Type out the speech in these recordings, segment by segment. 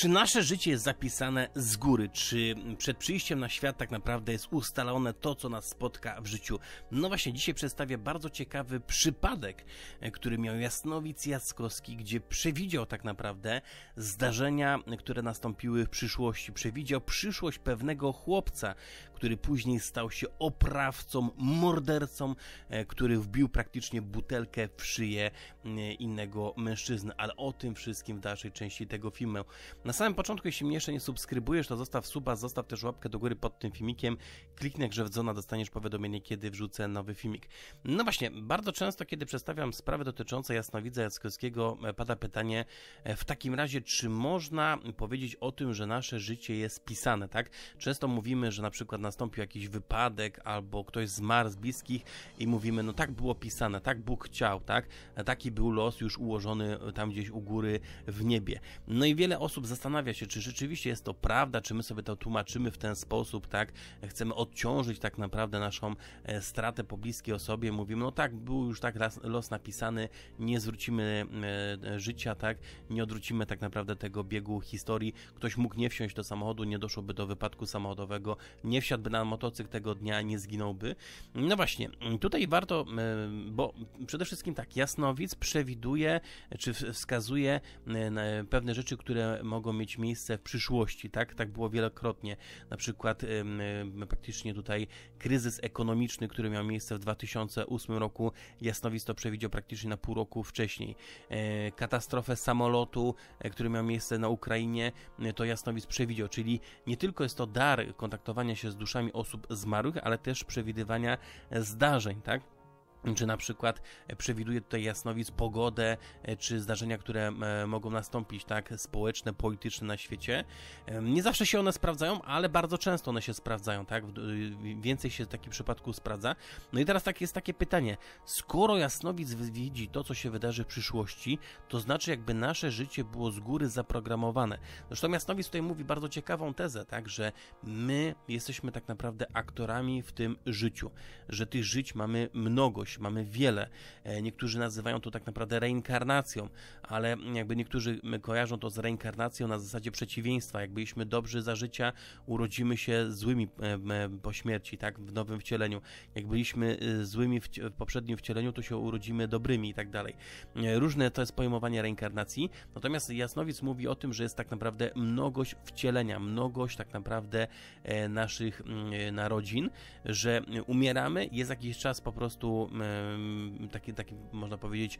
Czy nasze życie jest zapisane z góry? Czy przed przyjściem na świat tak naprawdę jest ustalone to, co nas spotka w życiu? No właśnie, dzisiaj przedstawię bardzo ciekawy przypadek, który miał Jasnowic Jackowski, gdzie przewidział tak naprawdę zdarzenia, które nastąpiły w przyszłości. Przewidział przyszłość pewnego chłopca, który później stał się oprawcą, mordercą, e, który wbił praktycznie butelkę w szyję e, innego mężczyzny, ale o tym wszystkim w dalszej części tego filmu. Na samym początku, jeśli mnie jeszcze nie subskrybujesz, to zostaw suba, zostaw też łapkę do góry pod tym filmikiem, kliknij grze w dostaniesz powiadomienie, kiedy wrzucę nowy filmik. No właśnie, bardzo często, kiedy przedstawiam sprawy dotyczące jasnowidza Jackowskiego, e, pada pytanie, w takim razie, czy można powiedzieć o tym, że nasze życie jest pisane, tak? Często mówimy, że na przykład na nastąpił jakiś wypadek albo ktoś zmarł z bliskich i mówimy, no tak było pisane, tak Bóg chciał, tak? E, taki był los już ułożony e, tam gdzieś u góry w niebie. No i wiele osób zastanawia się, czy rzeczywiście jest to prawda, czy my sobie to tłumaczymy w ten sposób, tak? E, chcemy odciążyć tak naprawdę naszą stratę po bliskiej osobie, mówimy, no tak, był już tak los napisany, nie zwrócimy życia, tak? Nie odwrócimy tak naprawdę tego biegu historii. Ktoś mógł nie wsiąść do samochodu, nie doszłoby do wypadku samochodowego, nie wsiadł akurat by na motocykl tego dnia nie zginąłby. No właśnie, tutaj warto, e, bo przede wszystkim tak, jasnowic przewiduje, czy wskazuje e, pewne rzeczy, które mogą mieć miejsce w przyszłości, tak? Tak było wielokrotnie, na przykład e, praktycznie tutaj kryzys ekonomiczny, który miał miejsce w 2008 roku, jasnowic to przewidział praktycznie na pół roku wcześniej. Katastrofę samolotu, który miał miejsce na Ukrainie, to jasnowic przewidział, czyli nie tylko jest to dar kontaktowania się z duszą, duszami osób zmarłych, ale też przewidywania zdarzeń, tak? czy na przykład e, przewiduje tutaj jasnowic pogodę, e, czy zdarzenia, które e, mogą nastąpić, tak, społeczne, polityczne na świecie. Nie zawsze się one sprawdzają, ale bardzo często one się sprawdzają, tak, więcej się w takim przypadku sprawdza. No i teraz tak jest takie pytanie, skoro jasnowic widzi to, co się wydarzy w przyszłości, to znaczy jakby nasze życie było z góry zaprogramowane. Zresztą jasnowic tutaj mówi bardzo ciekawą tezę, tak, że my jesteśmy tak naprawdę aktorami w tym życiu, że tych żyć mamy mnogość, mamy wiele. E, niektórzy nazywają to tak naprawdę reinkarnacją, ale jakby niektórzy kojarzą to z reinkarnacją na zasadzie przeciwieństwa. Jak byliśmy dobrzy za życia, urodzimy się złymi po śmierci, tak, w nowym wcieleniu. Jak byliśmy y, złymi w, w poprzednim wcieleniu, to się urodzimy dobrymi i tak dalej. E, różne to jest pojmowanie reinkarnacji, natomiast Jasnowic mówi o tym, że jest tak naprawdę mnogość wcielenia, mnogość tak naprawdę e, naszych narodzin, że umieramy, jest jakiś czas po prostu E, taki, taki można powiedzieć,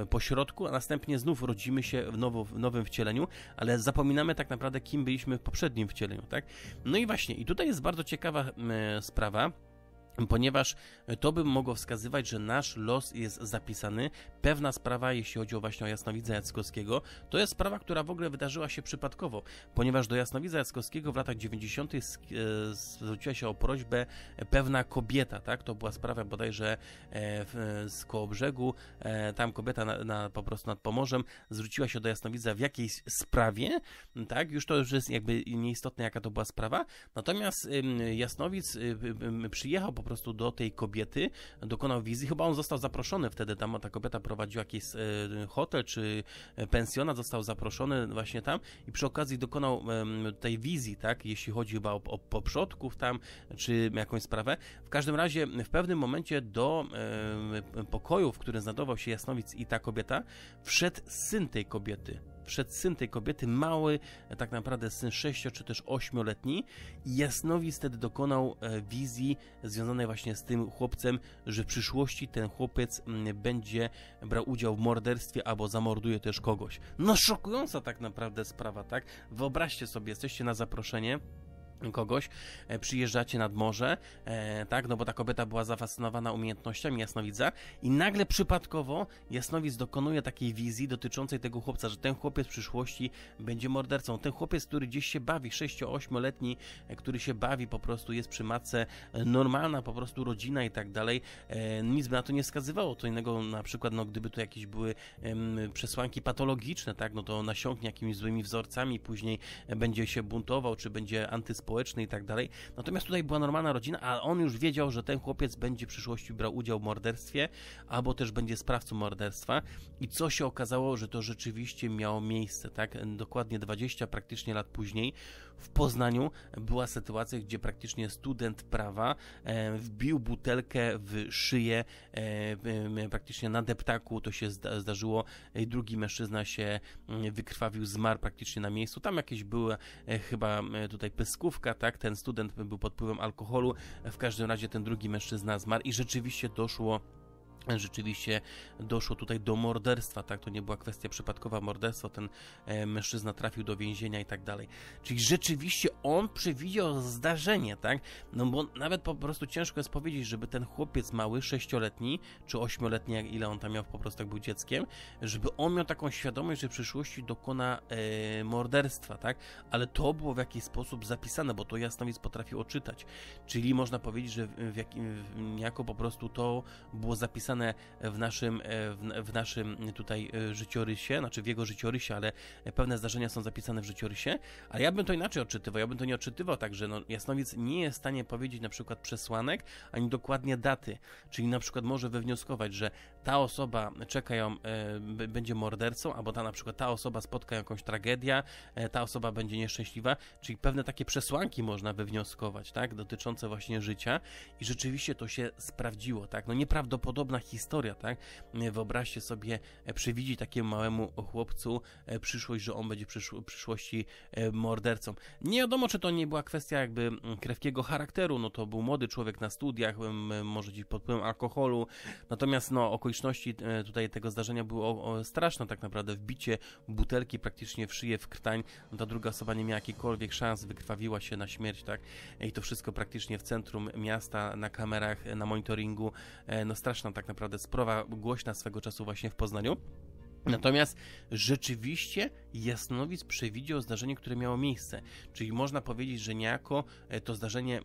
e, pośrodku, a następnie znów rodzimy się w, nowo, w nowym wcieleniu, ale zapominamy tak naprawdę, kim byliśmy w poprzednim wcieleniu, tak? No i właśnie, i tutaj jest bardzo ciekawa e, sprawa, ponieważ to by mogło wskazywać, że nasz los jest zapisany. Pewna sprawa, jeśli chodzi o właśnie o jasnowidza Jackowskiego, to jest sprawa, która w ogóle wydarzyła się przypadkowo, ponieważ do jasnowidza Jackowskiego w latach 90. E, zwróciła się o prośbę pewna kobieta, tak? To była sprawa bodajże e, e, z Kołobrzegu, tam kobieta na, na, po prostu nad Pomorzem zwróciła się do jasnowidza w jakiejś sprawie, tak? Już to już jest jakby nieistotne, jaka to była sprawa, natomiast jasnowidz przyjechał po prostu do tej kobiety, dokonał wizji. Chyba on został zaproszony wtedy tam, ta kobieta prowadziła jakiś e, hotel czy e, pensjonat, został zaproszony właśnie tam i przy okazji dokonał tej wizji, tak, jeśli chodzi chyba o, o poprzodków tam, czy jakąś sprawę. W każdym razie w pewnym momencie do pokoju, w którym znajdował się Jasnowic i ta kobieta, wszedł syn tej kobiety przed syn tej kobiety, mały, tak naprawdę syn 6 czy też 8-letni. Jasnowidz wtedy dokonał e, wizji związanej właśnie z tym chłopcem, że w przyszłości ten chłopiec mm, będzie brał udział w morderstwie albo zamorduje też kogoś. No szokująca tak naprawdę sprawa, tak? Wyobraźcie sobie, jesteście na zaproszenie kogoś, e, przyjeżdżacie nad morze, e, tak, no bo ta kobieta była zafascynowana umiejętnościami jasnowidza i nagle przypadkowo jasnowidz dokonuje takiej wizji dotyczącej tego chłopca, że ten chłopiec w przyszłości będzie mordercą. Ten chłopiec, który gdzieś się bawi, 6-8-letni, e, który się bawi, po prostu jest przy matce, e, normalna po prostu rodzina i tak dalej, e, nic by na to nie wskazywało, co innego na przykład, no gdyby tu jakieś były przesłanki patologiczne, tak, no to nasiągnie jakimiś złymi wzorcami, później będzie się buntował, czy będzie antyspecjalistą, społeczny i tak dalej. Natomiast tutaj była normalna rodzina, a on już wiedział, że ten chłopiec będzie w przyszłości brał udział w morderstwie, albo też będzie sprawcą morderstwa. I co się okazało, że to rzeczywiście miało miejsce, tak? Dokładnie 20 praktycznie lat później w Poznaniu była sytuacja, gdzie praktycznie student prawa e, wbił butelkę w szyję e, e, praktycznie na deptaku, to się zdarzyło, drugi mężczyzna się mm, wykrwawił, zmarł praktycznie na miejscu, tam jakieś były chyba tutaj pyskówka, tak, ten student był pod wpływem alkoholu, w każdym razie ten drugi mężczyzna zmarł i rzeczywiście doszło rzeczywiście doszło tutaj do morderstwa, tak? To nie była kwestia przypadkowa morderstwa, ten e, mężczyzna trafił do więzienia i tak dalej. Czyli rzeczywiście on przewidział zdarzenie, tak? No bo nawet po prostu ciężko jest powiedzieć, żeby ten chłopiec mały, sześcioletni, czy ośmioletni, jak ile on tam miał po prostu, jak był dzieckiem, żeby on miał taką świadomość, że w przyszłości dokona e, morderstwa, tak? Ale to było w jakiś sposób zapisane, bo to jasnowidz potrafił odczytać. Czyli można powiedzieć, że w, w, jakim, w, jako po prostu to było zapisane w naszym, e, w, w naszym tutaj e, życiorysie, znaczy w jego życiorysie, ale pewne zdarzenia są zapisane w życiorysie, ale ja bym to inaczej odczytywał, ja bym to nie odczytywał tak, że no, jasnowic nie jest w stanie powiedzieć na przykład przesłanek, ani dokładnie daty, czyli na przykład może wywnioskować, że ta osoba czeka ją, e, będzie mordercą, albo ta na przykład ta osoba spotka jakąś tragedię, e, ta osoba będzie nieszczęśliwa, czyli pewne takie przesłanki można wywnioskować, tak, dotyczące właśnie życia i rzeczywiście to się sprawdziło, tak, no nieprawdopodobna historia, tak, e, wyobraźcie sobie, przewidzi takiemu małemu chłopcu przyszłość, że on będzie przysz przyszłości mordercą. Nie wiadomo, czy to nie była kwestia jakby mm, krewkiego charakteru, no to był młody człowiek na studiach, może gdzieś pod wpływem alkoholu, natomiast no okoliczności okoliczności e, tutaj tego zdarzenia było straszne tak naprawdę. Wbicie butelki praktycznie w szyję, w krtań. No ta druga osoba nie miała jakiejkolwiek szans, wykrwawiła się na śmierć, tak? I to wszystko praktycznie w centrum miasta, na kamerach, na monitoringu. E, no straszna tak naprawdę sprawa, głośna swego czasu właśnie w Poznaniu. Natomiast rzeczywiście Jasnowic przewidział zdarzenie, które miało miejsce. Czyli można powiedzieć, że niejako e, to zdarzenie,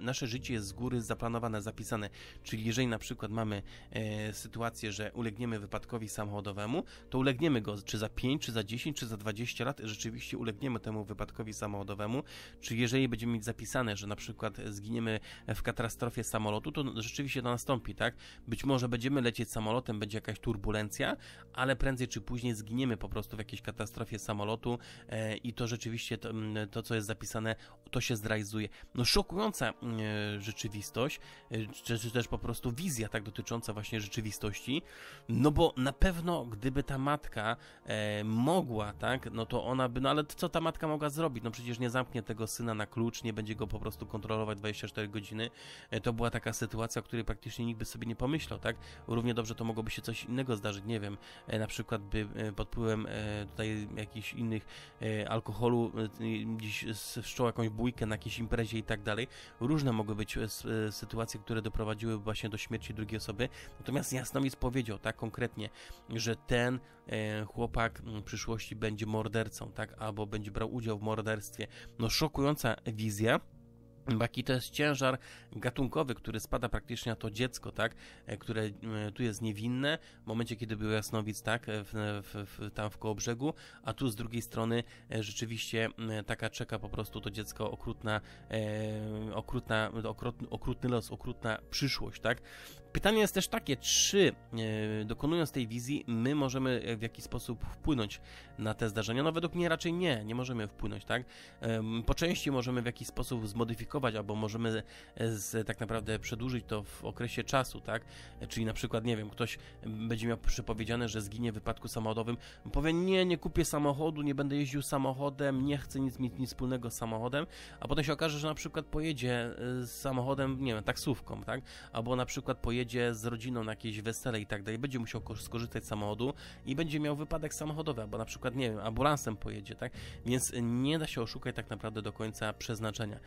nasze życie jest z góry zaplanowane, zapisane. Czyli jeżeli na przykład mamy e, sytuację, że ulegniemy wypadkowi samochodowemu, to ulegniemy go czy za 5, czy za 10, czy za 20 lat rzeczywiście ulegniemy temu wypadkowi samochodowemu. Czy jeżeli będziemy mieć zapisane, że na przykład zginiemy w katastrofie samolotu, to rzeczywiście to nastąpi, tak? Być może będziemy lecieć samolotem, będzie jakaś turbulencja, ale prędzej czy później zginiemy po prostu w jakiejś katastrofie samolotu e, i to rzeczywiście to, mm, to co jest zapisane, to się zrealizuje. No szokująca mm, e, rzeczywistość, e, czy, czy też po prostu wizja tak dotycząca właśnie rzeczywistości, no bo na pewno gdyby ta matka mogła, tak, no to ona by, no ale co ta matka mogła zrobić? No przecież nie zamknie tego syna na klucz, nie będzie go po prostu kontrolować 24 godziny. To była taka sytuacja, o której praktycznie nikt by sobie nie pomyślał, tak? Równie dobrze to mogłoby się coś innego zdarzyć, nie wiem, E, na przykład by e, pod wpływem e, tutaj jakichś innych alkoholu gdzieś wszczął jakąś bójkę na jakiejś imprezie i tak dalej. Różne mogły być sytuacje, które doprowadziły właśnie do śmierci drugiej osoby. Natomiast jasno Jasnowidz powiedział tak konkretnie, że ten chłopak w przyszłości będzie mordercą, tak, albo będzie brał udział w morderstwie. No szokująca wizja. Baki to jest ciężar gatunkowy, który spada praktycznie na to dziecko, tak, e, które e, tu jest niewinne, w momencie kiedy był jasnowic, tak, e, w, w, tam w koło brzegu, a tu z drugiej strony rzeczywiście taka czeka po prostu to dziecko okrutna, e, okrutna okrutny, okrutny los, okrutna przyszłość, tak. Pytanie jest też takie, czy e, dokonując tej wizji, my możemy e, w jakiś sposób wpłynąć na te zdarzenia? No według mnie raczej nie, nie możemy wpłynąć, tak? Po części możemy w jakiś sposób zmodyfikować, albo możemy e, z, tak naprawdę przedłużyć to w okresie czasu, tak? Czyli na przykład, nie wiem, ktoś będzie miał przypowiedziane, że zginie w wypadku samochodowym, powie nie, nie kupię samochodu, nie będę jeździł samochodem, nie chcę nic mieć nic wspólnego z samochodem, a potem się okaże, że na przykład pojedzie z samochodem, nie wiem, taksówką, tak? Albo na przykład pojedzie jedzie z rodziną na jakieś wesele i tak dalej, będzie musiał skorzystać z samochodu i będzie miał wypadek samochodowy, albo na przykład, nie wiem, ambulansem pojedzie, tak? Więc nie da się oszukać tak naprawdę do końca przeznaczenia.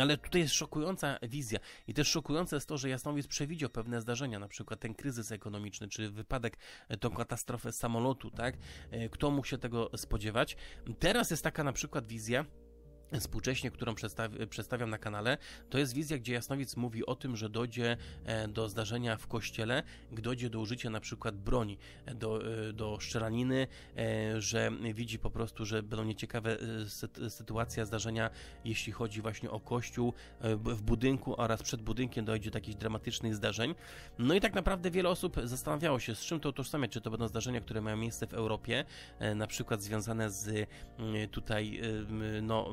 Ale tutaj jest szokująca wizja i też szokujące jest to, że Jasnowiec przewidział pewne zdarzenia, na przykład ten kryzys ekonomiczny, czy wypadek, e, tą katastrofę samolotu, tak? E, kto mógł się tego spodziewać? Teraz jest taka na przykład wizja, współcześnie, którą przedstaw- przedstawiam na kanale, to jest wizja, gdzie Jasnowic mówi o tym, że dojdzie e, do zdarzenia w kościele, dojdzie do użycia na przykład broni, e, do, e, do szczelaniny, że widzi po prostu, że będą nieciekawe sytuacja, zdarzenia, jeśli chodzi właśnie o kościół w budynku oraz przed budynkiem dojdzie do jakichś dramatycznych zdarzeń. No i tak naprawdę wiele osób zastanawiało się, z czym to utożsamiać, czy to będą zdarzenia, które mają miejsce w Europie, na przykład związane z tutaj no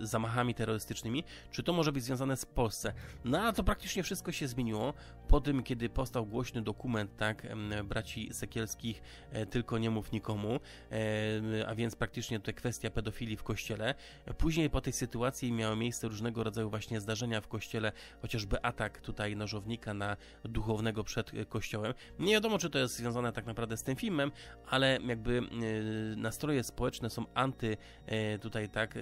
zamachami terrorystycznymi, czy to może być związane z Polsce? No ale to praktycznie wszystko się zmieniło po tym, kiedy powstał głośny dokument, tak, braci Sekielskich, e, tylko nie mów nikomu, e, a więc praktycznie to kwestia pedofilii w kościele. Później po tej sytuacji miały miejsce różnego rodzaju właśnie zdarzenia w kościele, chociażby atak tutaj nożownika na duchownego przed e, kościołem. Nie wiadomo, czy to jest związane tak naprawdę z tym filmem, ale jakby nastroje społeczne są anty tutaj tak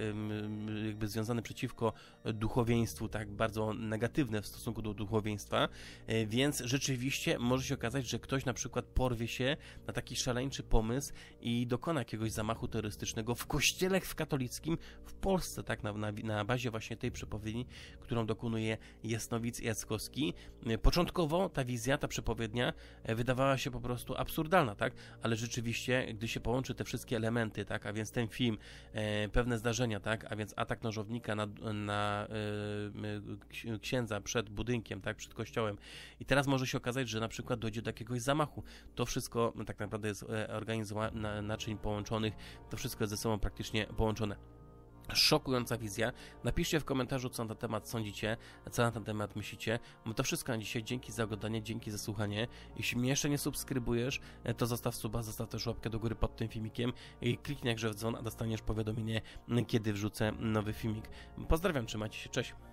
jakby związany przeciwko duchowieństwu, tak bardzo negatywne w stosunku do duchowieństwa, e, więc rzeczywiście może się okazać, że ktoś na przykład porwie się na taki szaleńczy pomysł i dokona jakiegoś zamachu terrorystycznego w kościele w katolickim w Polsce, tak na, na, na bazie właśnie tej przepowiedni, którą dokonuje Jasnowic Jackowski. E, początkowo ta wizja, ta przepowiednia e, wydawała się po prostu absurdalna, tak? Ale rzeczywiście, gdy się połączy te wszystkie elementy, tak? A więc ten film, pewne zdarzenia, tak? A więc atak nożownika na, na yy, księdza przed budynkiem, tak? Przed kościołem. I teraz może się okazać, że na przykład dojdzie do jakiegoś zamachu. To wszystko no, tak naprawdę jest e, organizowane naczyń połączonych, to wszystko jest ze sobą praktycznie połączone. Szokująca wizja. Napiszcie w komentarzu, co na ten temat sądzicie, co na ten temat myślicie. Bo to wszystko na dzisiaj. Dzięki za oglądanie, dzięki za słuchanie. Jeśli mnie jeszcze nie subskrybujesz, e, to zostaw suba, zostaw też łapkę do góry pod tym filmikiem i kliknij jakże dzwon, a dostaniesz powiadomienie, kiedy wrzucę nowy filmik. Pozdrawiam, trzymajcie się, cześć.